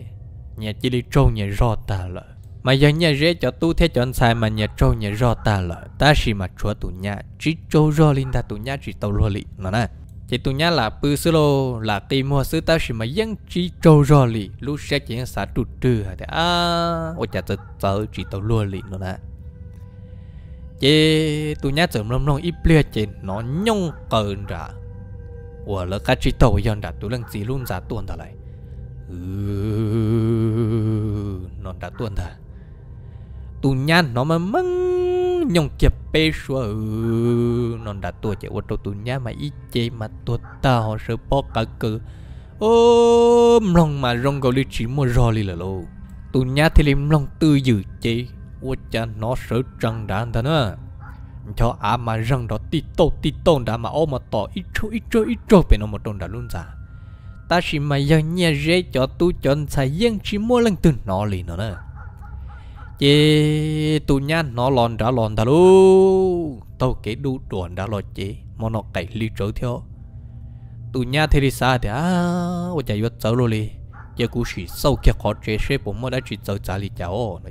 nhà chỉ đi trâu nhà rò ta lỡ mà giờ nhà rễ cho tu thế cho anh sai mà nhà trâu nhà rò ta lỡ ta chỉ mà chúa tụ nhà chỉ trâu rò linh ta tụ nhà chỉ tàu lô lị nó nè chỉ tụ nhà là bư sơ lô là tì mua sứ ta chỉ mà dân chỉ trâu rò lị lũ sẽ chỉ xã tụ trừ hả thế à ôi chả tớ tớ chỉ tàu lô lị nó nè chế tụ nhà chấm lông lông ít bia chê nó nhông cơn ra 我了该去抖样的，都能记录咋断的嘞？ừ nó đã tuần thà tu nhan nó mà măng nhông kẹp bê xua ừ nó đã tua chạy ô tô tu nhan mà ít chê mà tua ta họ sợ bỏ cả cơ, ô mong mà rong gò lý chỉ mua rò lì là lô tu thì thìlim long tư dự chê ô cha nó sợ trăng đàn thà nữa cho à mà răng đó tít tô tít tôn đã mà ô mà tỏ ít chỗ ít chỗ ít chỗ bên nó một đồn đã luôn già ta chỉ mà giờ nhà rễ cho tu chọn xài riêng chỉ mua lần từ nó lì nó nè chị tu nha nó lòn đã lòn đã luôn tao kể đủ đoạn đã lòn chị mà nó cày ly trở theo tu nha thì đi xa thì à ôi chạy vượt cháu luôn đi giờ cũng chỉ sâu kia khó chế xếp bộ mà đã chỉ cháu trả lì cháu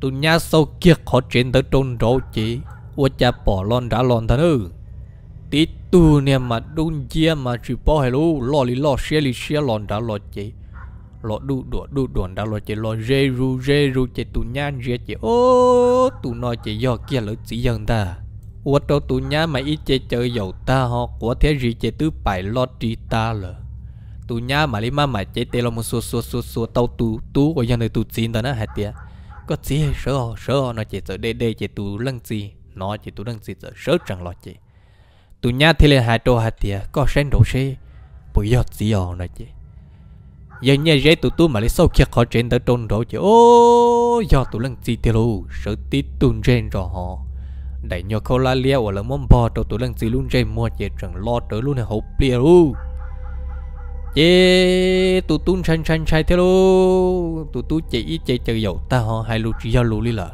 tu nha sâu kia khó chế tới trôn rồi chị ua cha bỏ lon đã lon thân ư tí tu nè mà đun chia mà chỉ bỏ hay lu lo li lo xe li xe lon đã lo chế lo đu đùa đu đùa đã lo chế lo rê tu nhan rê chế ô tu nói chế do kia lỡ chỉ dân ta ua đâu tu nhá mà ít chế chơi dầu ta họ của thế gì chế tứ bài lo tri lờ tu nhá mà lý mà mà chế tê lo một số số xua xua tàu tu tu của dân này tu chín ta nó hạt tiệt có chỉ sợ sợ nó chế sợ đê đê chế tu lăng gì nó chỉ tôi đang xịt ở sớ chẳng lo chị tôi nhà thì lên hai trò hai thìa có sen đổ xe bây giọt gì ở này chị giờ nhà dễ tụi tôi mà lấy sâu kia khỏi trên tới trôn rồi chị ô do tụi lần gì thì luôn sợ tí tuôn trên rồi họ đại nhỏ khâu la lia ở là món bò cho tụi lần gì luôn trên mua chị chẳng lo tới luôn này hộp bia luôn chị tụi tôi xanh xanh sai thế tụi tôi chị chạy chị chờ dầu ta họ hai lú chỉ giao lú đi là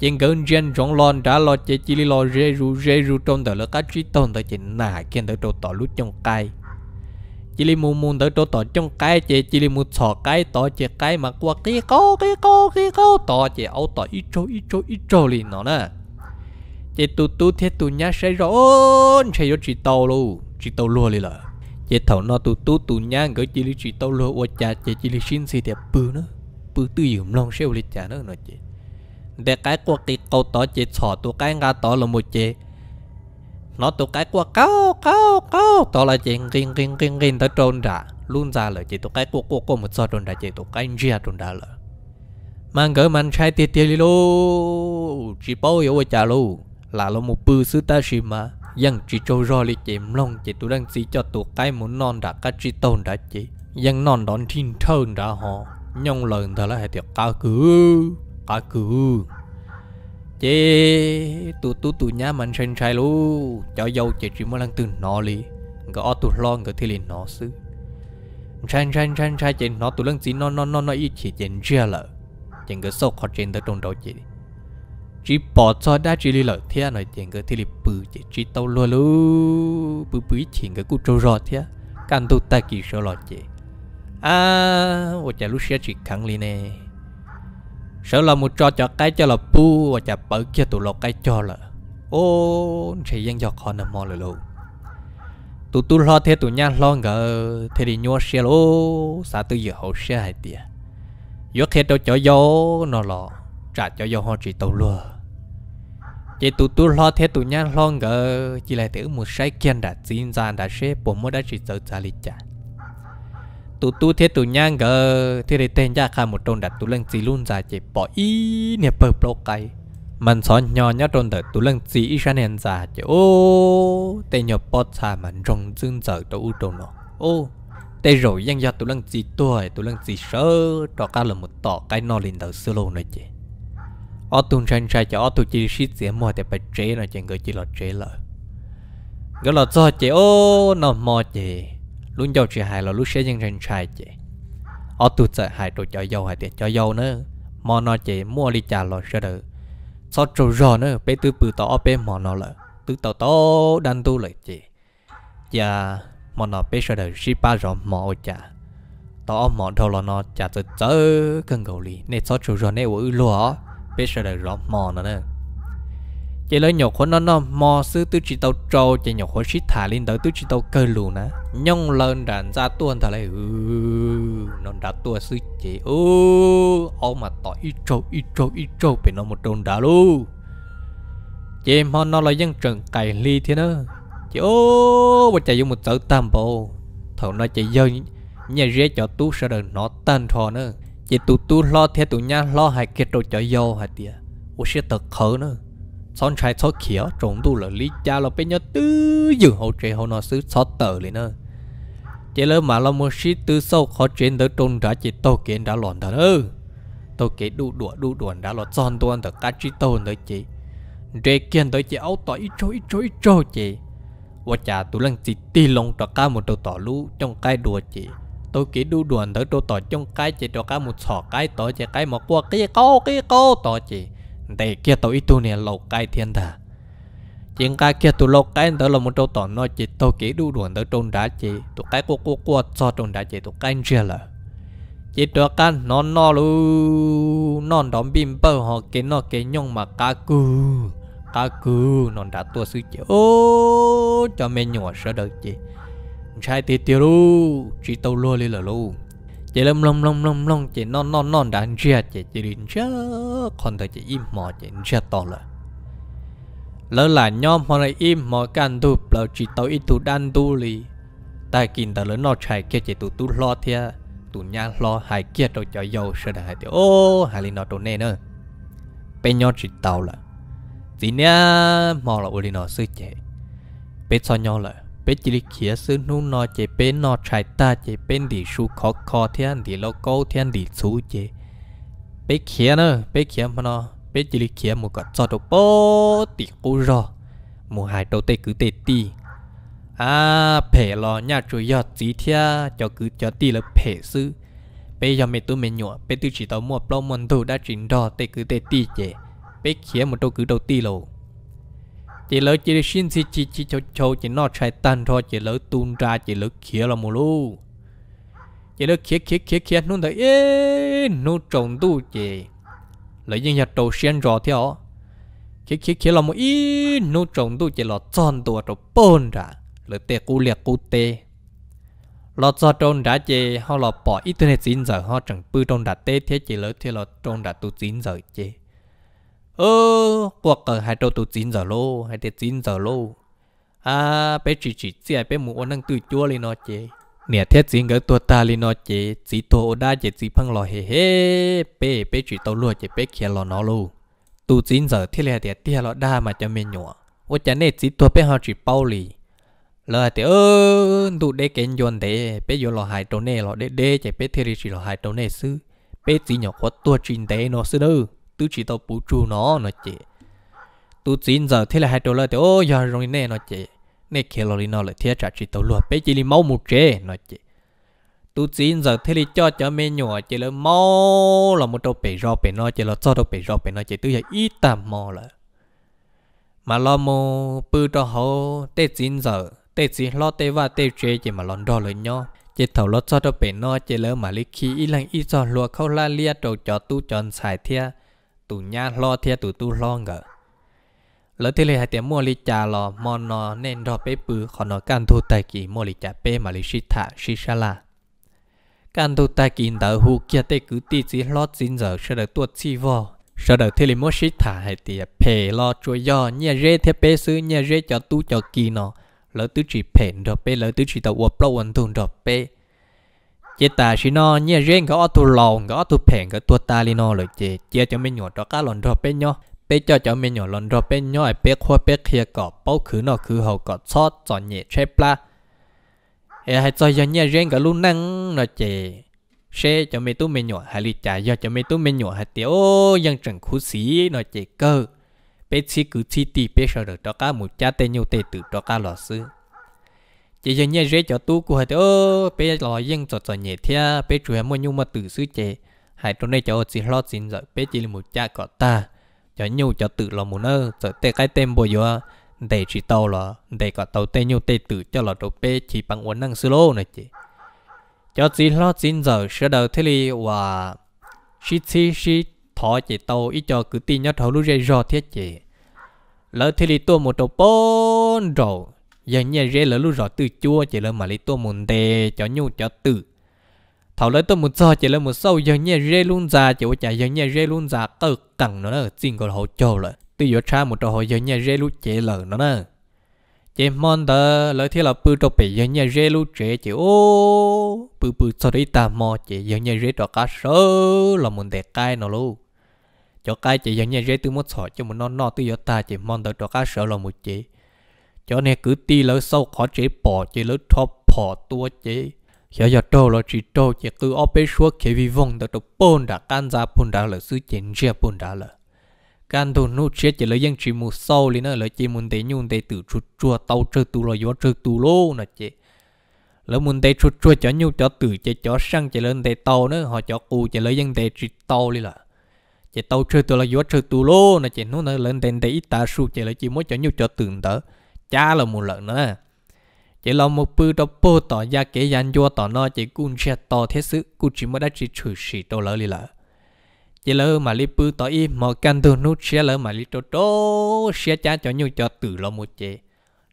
chuyện gần gen trong lon đã lo chế chỉ lo rê ru rê ru trong tờ là cá truy tôn tờ chỉ nà kiện tờ trâu tỏ lút trong cay chỉ li mù mù tờ trâu tỏ trong cay chế chỉ li mù sọ cay tỏ chế cay mà qua kia co kia co kia co tỏ chế ấu tỏ ít trâu ít trâu ít trâu liền nó nè chế tu tu thế tu nhá sẽ rõ ôn sẽ vô chỉ tàu luôn chỉ tàu luôn liền là chế thầu nó tu tu tu nhá gửi chỉ li chỉ tàu luôn qua cha chế chỉ li xin xì đẹp bự nữa bự tư dùm long sẽ lịch cha nữa nó chế để cái qua cái câu tỏ chị sọ tụ cái ngã tỏ là một chế nó tụ cái qua cao cao cao tỏ là chị riêng riêng riêng riêng tới trôn ra luôn ra lời chị tụ cái qua qua qua một sọ trôn ra chị tụ cái gì trôn ra là mang gỡ mang trai tiệt tiệt đi lô chỉ bao nhiêu trả lô là lo một bự sư ta xí mà dân chỉ trâu rò lì chị mông chị tụ đang xí cho tụ cái muốn non đã cái chỉ tôn đã chị dân non đón thiên thơn đã họ nhông lần thở là hệ tiệt cao cứ aku Chị tu tu tu nhá mình sen sai lu cho dâu chị chỉ mới lần từ nó li ngỡ ô tu lo ngỡ thì liền nó xứ sen sen sen sen chị nó tu lần chỉ nó nó nó nó ít chị chị chưa lợ chị ngỡ sâu khó chị tới trong đầu chị chỉ bỏ cho đã chỉ li lợ thế nói chị ngỡ thì li bự chị chỉ tao luôn lu bự bự chị ngỡ cú trâu rọ thế căn tu ta kỳ sợ lọ chị à ôi chả lúc xưa chị khăng li nè Sợ là một trò cho cái cho là pu và chả bở kia tụ lọ cái cho là ô thì dân cho họ nằm mò lửa lụ tụ tu lo thế tụ nhang lo ngờ thế thì nhua xe lô xã tư giờ hậu xe hai tia gió khi đâu cho gió nó lọ trả cho gió họ chỉ tàu lừa chỉ tụ tu lo thế tụ nhang lo ngờ chỉ là thứ một sai kiên đã xin ra đã xe bộ mua đã chỉ sợ trả lịch trả tụ tu thế tụ nhang gờ thế để tên ra khai một tròn đặt tụ lăng chỉ luôn ra chỉ bỏ ý nè bờ bờ cái mình xóa nhỏ nhá tròn đặt tụ lăng chỉ ra nên ra chỉ ô tên nhỏ bỏ xa mình rong dương giờ tụ u tròn nó ô tên rồi yang do tụ lăng chỉ tuổi tụ lăng chỉ sơ đó cả là một tọ cái nó liền đầu sơ lô này chị ở tuần sang trai cho ở tụ chỉ shit dễ mua để bạch chế nó chẳng gửi chỉ là chế lợi gửi là cho chị ô nó mò chị luôn dầu chị hài là lúc sẽ nhân dân trai chị ở tụt sợ hài tụi cho dầu hài tiệt cho dầu nữa mò nó chị mua đi trả lò sơ đỡ sau trâu rò nữa bé tư bự tỏ bé mò nó lợ tư tỏ tàu đan tu lại chị và dạ, mò nó bé sơ đỡ ship ba rò mò chả tỏ mò đâu là nó chả từ từ cần gầu lì nên sau trâu rò nên ủi lúa bé sơ đỡ rò mò nó nữa chỉ lấy nhột của nó nó mò sư tư chỉ tàu trâu chỉ nhột của shit thả lên tới tư chỉ tàu cơ lù nè nhông lên đàn ra tuôn thà lấy ừ nó đã tua sư chỉ ừ ông mà tỏ ít trâu ít trâu ít trâu bị nó một đồn đá lu chị mà nó là dân trần cày ly thế nữa chị ô bà chạy dùng một tờ tam bộ thầu nó chạy dân nhà rẽ cho tú sẽ đừng nó tan thò nữa chỉ tụ tú lo theo tụ nha lo hai kia trâu cho vô hai tia ô sẽ tật khở nữa son trai thoát khía trốn tu là lý cha là bên nhau tư dừng hỗ trợ hỗ nó xứ xót tờ lên nữa chỉ lỡ mà lo mua shit tư sâu khó chuyện tới trốn đã chỉ tô kiến đã loạn thật ư tô kế đu đùa đu đùa đã loạn son tuan thật cá chỉ tô nữa chị rê kiên tới chị áo tỏ ít trôi ít trôi ít trôi chị và chả tụi lần chị ti lông trọ cá một đầu tỏ lú trong cái đùa chị tôi kỹ đu đuần tới tôi tỏ trong cái chị trọ cá một sọ cái tỏ chị cái một qua kia câu kia câu tỏ chị để kia tàu ít tu nè lầu cai thiên đà chuyện cái kia tụ lô cái đó là một trâu tỏ nói chỉ tàu kỹ đu đuổi tới trôn đá chỉ tụ cái cô cô cô cho trôn đá chỉ tụ cái chưa là chỉ tụ cái non nó luôn non đóng bim bơ họ cái nó cái nhung mà cá cừ cá cừ non đã tua sư chỉ ô cho mẹ nhỏ sợ đợi chị trai tiệt tiêu lu chỉ tàu lo đi là luôn chị lông lông lông lông lông chị non non non đã chia chị chị đi chia còn thời chị im mò chị chia to rồi lỡ là nhom họ lại im mò can tu lỡ chị tao ít tu đan tu li ta kinh ta lớn nó chạy kia chị tu tu lo thia tu nhà lo hai kia rồi cho dâu sẽ đại thì ô hai linh nó tu nè nữa bên nhau chị tao là tí nha mò là ô linh nó sư chị bên sau nhau là bé chỉ lịch kia sư nô nó chế bé nó trái ta chế bé đi su khó khó thiên đi lo câu thiên đi chú chế bé kia nữa bé kia mà nó bé chỉ lịch kia một cái cho đồ bó tỉ cú rò một hai đầu tê cứ tê tì à phe lo nhà chủ yếu chỉ thia cho cứ cho tì là phe sư bây giờ mẹ tôi mẹ nhọ bé tôi chỉ tao mua plau mần đồ đã chỉnh đo tê cứ tê tì chế bé kia một đầu cứ đầu tì lô chỉ lỡ chỉ xin xin chỉ chỉ cho cho chỉ nó chạy tan thôi chỉ lỡ tuôn ra chỉ lỡ khía là mù lu chỉ lỡ khía khía khía khía nút thấy ê nút trồng tu chỉ lỡ những nhà đầu xuyên rõ theo khía khía khía là mù ý nút trồng tu chỉ là tròn tua trầu bôn ra lỡ tê cú liệt cú tê lọ cho trôn đã chê họ lọ bỏ ít internet chín giờ họ chẳng bư trôn đã tê thế chỉ lỡ thế lọ trôn đã tu chín giờ chỉ ơ cuộc ở hai đầu tụ chín giờ lô hai tiệt chín giờ lô à bé chỉ chỉ chỉ bé mù ăn năng từ chua lên nó chế nè thiết chín cái tua ta lên nó chế chỉ thô đa chế chỉ phăng lò hề hề bé bé chỉ tàu lúa chế bé kia lò nó lô tụ chín giờ thiết là tiệt tiệt lò đa mà cho mình nhỏ ô chả nè chỉ thua bé họ chỉ bao lì là thì ơ tụ đế kén yon thế bé yon lò hai trâu nè đế đế chế bé thiết chỉ lò hai trâu nè bé chỉ nhỏ có tua chín thế nó sư đâu tú chỉ tao bù chu nó nó chị tú xin giờ thế là hai đô la thì ô giờ rồi nè nó chị nè kia lo nó lại thiết trả chỉ tao luôn bé chỉ li máu một chế nó chị tú xin giờ thế là cho cho mẹ nhỏ chị là máu là một đô bể rò bể nó chị là cho đô bể rò bể nó chị tú giờ ít tạm mò là mà lo mô bự cho hậu tê xin giờ tê xin lo tê và tê chế chị mà lon đo lên nhau chị thầu lo cho đô bể nó chị là mà lý khí ít lần ít cho lúa khâu la lia đồ cho tu chọn xài thia tụ nha lo thia tụ tu lo ngờ lỡ thì lấy hai tiếng mua lì trà lò mòn nó nên đo bế bự còn nó can thu tài kỳ mua lì trà bế mà lịch xí thả sĩ xa la can thu tài kỳ đỡ hú kia tê cứ tì chỉ lo chín giờ sẽ được tuột chi vò sau đó thì lấy mua sĩ thả hai tiếng phe lo chuối do nhà rê theo bế xứ nhà rê cho tu cho kỳ nó lỡ tứ chỉ phe đo bế lỡ tứ chỉ tàu uop lo ổn thùng đo bế chế ta chỉ nó nhẹ riêng có tu lồng có tu phèn có tu ta li nó rồi chế chế cho mình nhỏ cho cá lòn rồi bên nhau bé cho cho mình nhỏ lòn rồi bên nhau bé khoa bé kia cọ, bao khứ nó khứ hậu cọ, chót chọn nhẹ chế pla e hãy cho cho nhẹ riêng có luôn năng nó chế xe cho mình tu mình nhỏ hay li trả do cho mình tu mình nhỏ hay tiểu dân trần khu sĩ nó chế cơ bé chỉ cứ chỉ tì bé sợ được cho cá một cha tên nhau tên tử cho cá lọ sư chỉ cho nhẹ rễ cho tu của hai đứa bé lo yên cho cho nhẹ thia bé chủ em muốn nhung mà tự sư chế hai trong này cho chỉ lo xin rồi bé chỉ là một cha có ta cho nhau cho tự lo muốn ơ cho tê cái tên bồi vô để chỉ tàu là để có tàu tê nhau tê tự cho là đồ bé chỉ bằng uốn năng sư lô này chị cho chỉ lo xin rồi sẽ đầu thế li và shi shi shi thọ chị tàu ít cho cứ tin nhất hầu lúc rơi rõ thiết chị lỡ thế li tôi một đồ bốn rồi giờ nhà rê lỡ lúc rõ từ chua chỉ lỡ mà lấy tôi muốn đề cho nhu cho tử thảo lấy tôi muốn cho chỉ lỡ một sâu giờ nhà rê luôn già chỉ có chả giờ nhà rê luôn già cơ cẳng nó là xin còn hỗ trợ rồi từ giờ cha một trò giờ nhà rê luôn chế lỡ nó nè chế mòn tờ lời thế là bự trò bị giờ nhà rê luôn chế chỉ ô bự bự cho đấy ta mò chỉ giờ nhà rê trò cá sớ là muốn đề cai nó luôn cho cái chỉ giờ nhà rê từ một sọ cho một non nọ từ giờ ta chỉ mòn tờ trò cá sớ là một chỉ cho nên cứ ti lỡ sâu khó chế bỏ chế lỡ thọ bỏ tua chế khi giờ trâu là chỉ trâu chỉ cứ ở bên suốt khi vi vong được được bồn đã can ra bồn đã lỡ sư chén chia bồn đã lỡ can thôn nút chết chỉ lỡ dân chỉ mù sâu lên nữa lỡ chế muốn để nhung để tự chuột chua tàu chơi tu lỡ gió chơi tu lô nè chế lỡ muốn để chuột chua cho nhung cho tự chỉ cho sang chỉ lên để tàu nữa họ cho cù chỉ lỡ dân để chỉ tàu đi là chỉ tàu chơi tu là gió chơi tu lô nè chế nút lỡ lên để ít ta su chỉ lỡ chỉ muốn cho nhung cho tự đó cha là một lần nữa chỉ là một bữa đó bố tỏ ra kể gian cho tỏ nó chỉ cũng sẽ tỏ thế sự cũng chỉ mới đã chỉ trừ sĩ đâu lỡ đi lỡ chỉ lỡ mà li bữa tỏ y mà căn tu nút sẽ lỡ mà li trô trô sẽ cha cho nhau cho từ lo một chế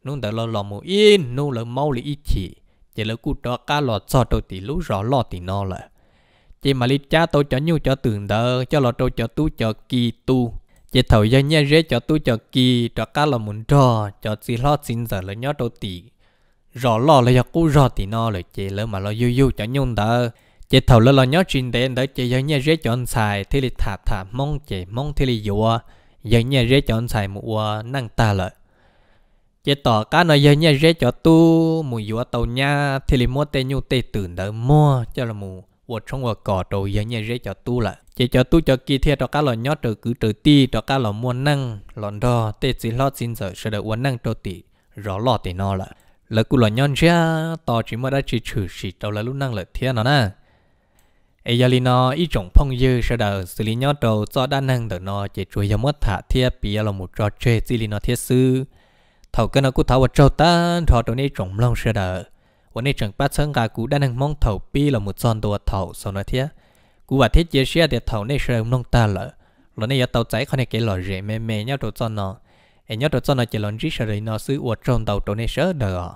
nút tờ lo lo một yên nút lỡ mau li ít chỉ chỉ lỡ cũng đó cá lo cho đầu tỷ lú rõ lo tỷ nó lỡ chỉ mà li cha tôi cho nhau cho từ đỡ cho lo trâu cho tu cho kỳ tu chỉ thầu do nhớ rễ cho tôi cho kỳ cho cá là muốn cho cho chỉ lo xin giờ là nhớ đầu tỷ rõ lo là do cú rõ thì nó là chỉ lỡ mà lo yêu yêu cho nhung đỡ chỉ thầu là lo nhớ chuyện đấy đỡ chỉ do nhớ rễ cho anh xài thì là thả thả mong chỉ mong thì là dùa giờ nhớ rễ cho anh xài mua năng ta lợi chỉ tỏ cá nó giờ nhớ rễ cho tôi mua dùa tàu nha thì là mua tê nhu tê tưởng đỡ mua cho là mua 我中国搞到人家人家都了，这叫都叫几天到家了，鸟到 cứ từ ti 到家了 mua năng，lần đó tê chỉ lo xin giờ sẽ được uống năng đầu ti, rõ lo thì nó là, lỡ cứ lo nhon ra, tao chỉ mới đã chỉ trừ chỉ đâu là lúc năng là thiên nó na ai giờ nó ý trồng phong dư sẽ được xử lý nhau đầu cho đa năng được nó chỉ chuối giống mất thả thiên bị là một trò chơi chỉ lý nó thiết sư, thầu cái nó cũng thầu vào trâu ta, thọ đầu này trồng long sẽ được. วันนี้จังปัดเชิงกากูได้นั่งมองเถาปีเราหมดซอนตัวเถาสอนเทียกูว่าเทียเจเชียเดียเถาในเชิงน้องตาเลยเราเนี่ยเตาใจเขาในเกลอเรเมเมเนี่ยตัวซอนนอไอเนี่ยตัวซอนนอเจริญริชเลยนอซื้ออวดจนเตาตัวในเชิงเด้อ